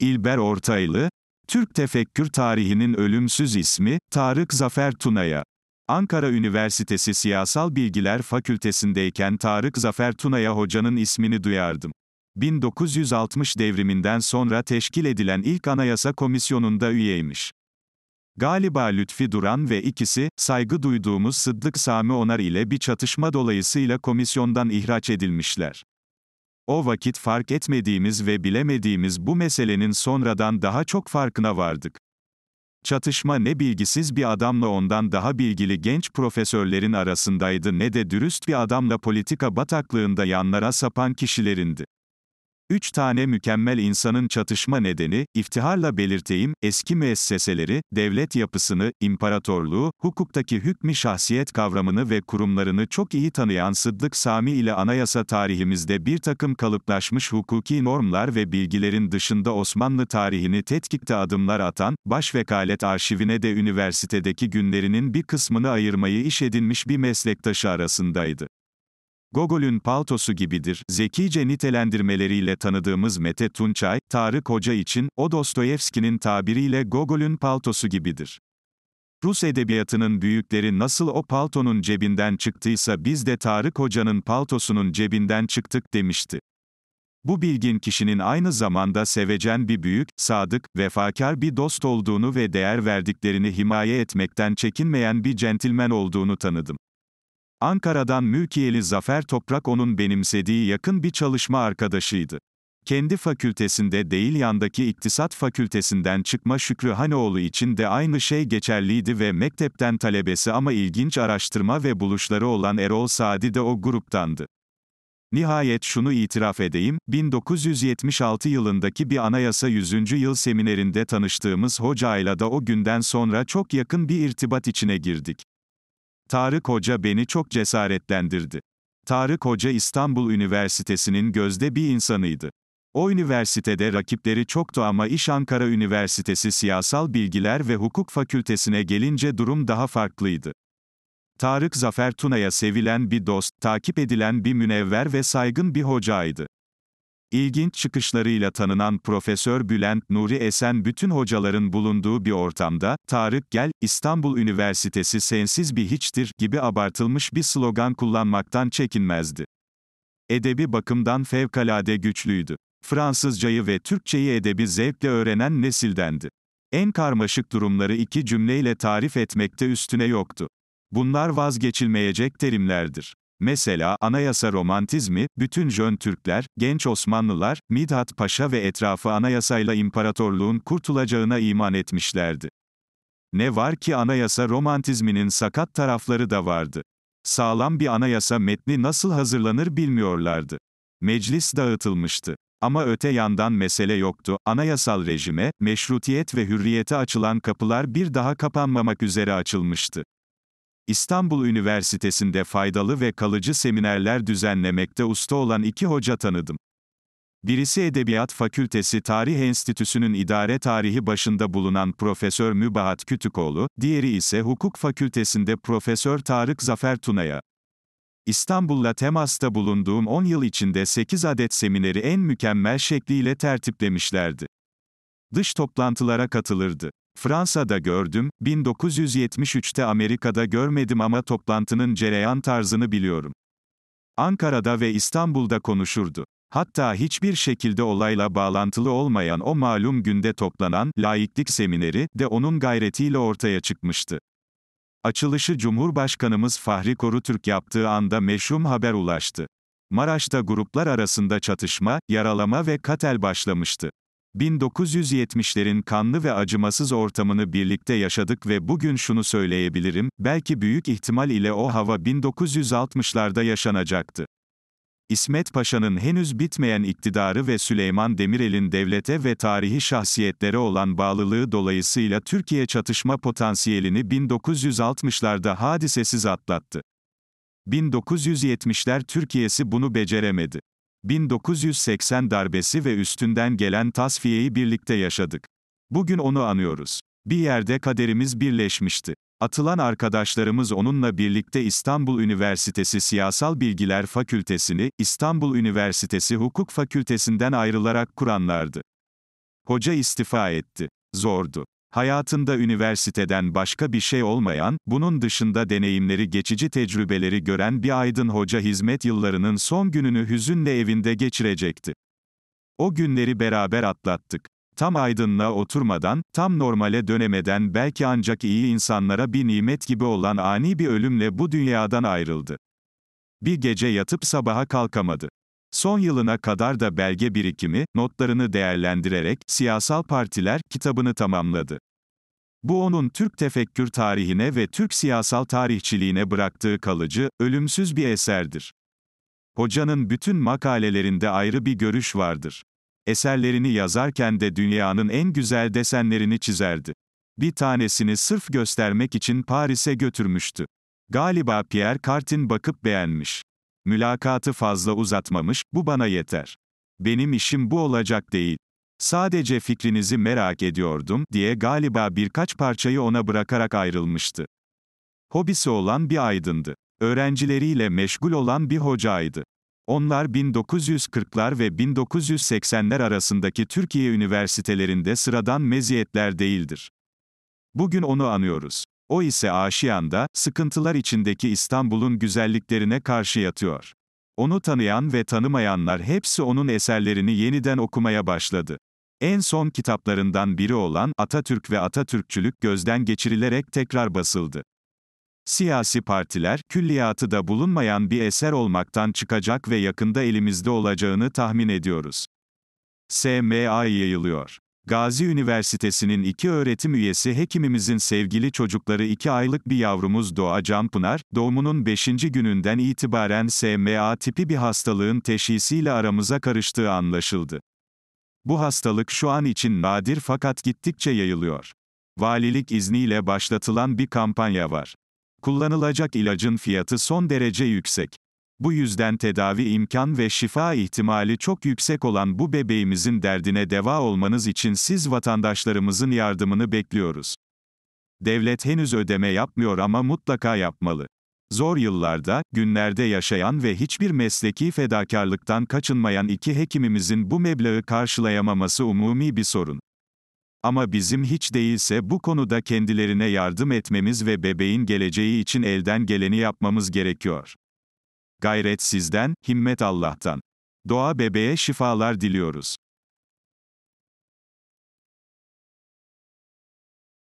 İlber Ortaylı, Türk tefekkür tarihinin ölümsüz ismi, Tarık Zafer Tuna'ya. Ankara Üniversitesi Siyasal Bilgiler Fakültesindeyken Tarık Zafer Tuna'ya hocanın ismini duyardım. 1960 devriminden sonra teşkil edilen ilk anayasa komisyonunda üyeymiş. Galiba Lütfi Duran ve ikisi, saygı duyduğumuz Sıddık Sami Onar ile bir çatışma dolayısıyla komisyondan ihraç edilmişler. O vakit fark etmediğimiz ve bilemediğimiz bu meselenin sonradan daha çok farkına vardık. Çatışma ne bilgisiz bir adamla ondan daha bilgili genç profesörlerin arasındaydı ne de dürüst bir adamla politika bataklığında yanlara sapan kişilerindi. Üç tane mükemmel insanın çatışma nedeni, iftiharla belirteyim, eski müesseseleri, devlet yapısını, imparatorluğu, hukuktaki hükmü şahsiyet kavramını ve kurumlarını çok iyi tanıyan Sıddık Sami ile anayasa tarihimizde bir takım kalıplaşmış hukuki normlar ve bilgilerin dışında Osmanlı tarihini tetkikte adımlar atan, baş başvekalet arşivine de üniversitedeki günlerinin bir kısmını ayırmayı iş edinmiş bir meslektaşı arasındaydı. Gogol'ün paltosu gibidir, zekice nitelendirmeleriyle tanıdığımız Mete Tunçay, Tarık Hoca için, o Dostoyevski'nin tabiriyle Gogol'ün paltosu gibidir. Rus edebiyatının büyükleri nasıl o paltonun cebinden çıktıysa biz de Tarık Hoca'nın paltosunun cebinden çıktık demişti. Bu bilgin kişinin aynı zamanda sevecen bir büyük, sadık, vefakar bir dost olduğunu ve değer verdiklerini himaye etmekten çekinmeyen bir centilmen olduğunu tanıdım. Ankara'dan mülkiyeli Zafer Toprak onun benimsediği yakın bir çalışma arkadaşıydı. Kendi fakültesinde değil yandaki İktisat Fakültesinden çıkma Şükrü Hanoğlu için de aynı şey geçerliydi ve mektepten talebesi ama ilginç araştırma ve buluşları olan Erol Sadi de o gruptandı. Nihayet şunu itiraf edeyim, 1976 yılındaki bir anayasa 100. yıl seminerinde tanıştığımız hocayla da o günden sonra çok yakın bir irtibat içine girdik. Tarık Hoca beni çok cesaretlendirdi. Tarık Hoca İstanbul Üniversitesi'nin gözde bir insanıydı. O üniversitede rakipleri çoktu ama İş Ankara Üniversitesi Siyasal Bilgiler ve Hukuk Fakültesine gelince durum daha farklıydı. Tarık Zafer Tuna'ya sevilen bir dost, takip edilen bir münevver ve saygın bir hocaydı. İlginç çıkışlarıyla tanınan Profesör Bülent Nuri Esen bütün hocaların bulunduğu bir ortamda, Tarık Gel, İstanbul Üniversitesi sensiz bir hiçtir gibi abartılmış bir slogan kullanmaktan çekinmezdi. Edebi bakımdan fevkalade güçlüydü. Fransızcayı ve Türkçeyi edebi zevkle öğrenen nesildendi. En karmaşık durumları iki cümleyle tarif etmekte üstüne yoktu. Bunlar vazgeçilmeyecek terimlerdir. Mesela anayasa romantizmi, bütün Jön Türkler, genç Osmanlılar, Midhat Paşa ve etrafı anayasayla imparatorluğun kurtulacağına iman etmişlerdi. Ne var ki anayasa romantizminin sakat tarafları da vardı. Sağlam bir anayasa metni nasıl hazırlanır bilmiyorlardı. Meclis dağıtılmıştı. Ama öte yandan mesele yoktu. Anayasal rejime, meşrutiyet ve hürriyete açılan kapılar bir daha kapanmamak üzere açılmıştı. İstanbul Üniversitesi'nde faydalı ve kalıcı seminerler düzenlemekte usta olan iki hoca tanıdım. Birisi Edebiyat Fakültesi Tarih Enstitüsü'nün idare tarihi başında bulunan Profesör Mübahat Kütükoğlu, diğeri ise Hukuk Fakültesi'nde Profesör Tarık Zafer Tuna'ya. İstanbul'la temasta bulunduğum 10 yıl içinde 8 adet semineri en mükemmel şekliyle tertiplemişlerdi. Dış toplantılara katılırdı. Fransa'da gördüm, 1973'te Amerika'da görmedim ama toplantının cereyan tarzını biliyorum. Ankara'da ve İstanbul'da konuşurdu. Hatta hiçbir şekilde olayla bağlantılı olmayan o malum günde toplanan laiklik semineri de onun gayretiyle ortaya çıkmıştı. Açılışı Cumhurbaşkanımız Fahri Korutürk yaptığı anda meşhum haber ulaştı. Maraş'ta gruplar arasında çatışma, yaralama ve katel başlamıştı. 1970'lerin kanlı ve acımasız ortamını birlikte yaşadık ve bugün şunu söyleyebilirim, belki büyük ihtimal ile o hava 1960'larda yaşanacaktı. İsmet Paşa'nın henüz bitmeyen iktidarı ve Süleyman Demirel'in devlete ve tarihi şahsiyetlere olan bağlılığı dolayısıyla Türkiye çatışma potansiyelini 1960'larda hadisesiz atlattı. 1970'ler Türkiye'si bunu beceremedi. 1980 darbesi ve üstünden gelen tasfiyeyi birlikte yaşadık. Bugün onu anıyoruz. Bir yerde kaderimiz birleşmişti. Atılan arkadaşlarımız onunla birlikte İstanbul Üniversitesi Siyasal Bilgiler Fakültesini, İstanbul Üniversitesi Hukuk Fakültesinden ayrılarak kuranlardı. Hoca istifa etti. Zordu. Hayatında üniversiteden başka bir şey olmayan, bunun dışında deneyimleri geçici tecrübeleri gören bir aydın hoca hizmet yıllarının son gününü hüzünle evinde geçirecekti. O günleri beraber atlattık. Tam aydınla oturmadan, tam normale dönemeden belki ancak iyi insanlara bir nimet gibi olan ani bir ölümle bu dünyadan ayrıldı. Bir gece yatıp sabaha kalkamadı. Son yılına kadar da belge birikimi, notlarını değerlendirerek, Siyasal Partiler, kitabını tamamladı. Bu onun Türk tefekkür tarihine ve Türk siyasal tarihçiliğine bıraktığı kalıcı, ölümsüz bir eserdir. Hocanın bütün makalelerinde ayrı bir görüş vardır. Eserlerini yazarken de dünyanın en güzel desenlerini çizerdi. Bir tanesini sırf göstermek için Paris'e götürmüştü. Galiba Pierre Cartin bakıp beğenmiş. Mülakatı fazla uzatmamış, bu bana yeter. Benim işim bu olacak değil. Sadece fikrinizi merak ediyordum diye galiba birkaç parçayı ona bırakarak ayrılmıştı. Hobisi olan bir aydındı. Öğrencileriyle meşgul olan bir hocaydı. Onlar 1940'lar ve 1980'ler arasındaki Türkiye üniversitelerinde sıradan meziyetler değildir. Bugün onu anıyoruz o ise Aşiyan'da, sıkıntılar içindeki İstanbul'un güzelliklerine karşı yatıyor. Onu tanıyan ve tanımayanlar hepsi onun eserlerini yeniden okumaya başladı. En son kitaplarından biri olan Atatürk ve Atatürkçülük gözden geçirilerek tekrar basıldı. Siyasi partiler, külliyatı da bulunmayan bir eser olmaktan çıkacak ve yakında elimizde olacağını tahmin ediyoruz. SMA yayılıyor. Gazi Üniversitesi'nin iki öğretim üyesi hekimimizin sevgili çocukları iki aylık bir yavrumuz Doğa Canpınar, doğumunun 5. gününden itibaren SMA tipi bir hastalığın teşhisiyle aramıza karıştığı anlaşıldı. Bu hastalık şu an için nadir fakat gittikçe yayılıyor. Valilik izniyle başlatılan bir kampanya var. Kullanılacak ilacın fiyatı son derece yüksek. Bu yüzden tedavi imkan ve şifa ihtimali çok yüksek olan bu bebeğimizin derdine deva olmanız için siz vatandaşlarımızın yardımını bekliyoruz. Devlet henüz ödeme yapmıyor ama mutlaka yapmalı. Zor yıllarda, günlerde yaşayan ve hiçbir mesleki fedakarlıktan kaçınmayan iki hekimimizin bu meblağı karşılayamaması umumi bir sorun. Ama bizim hiç değilse bu konuda kendilerine yardım etmemiz ve bebeğin geleceği için elden geleni yapmamız gerekiyor. Gayret sizden, himmet Allah'tan. Doğa bebeğe şifalar diliyoruz.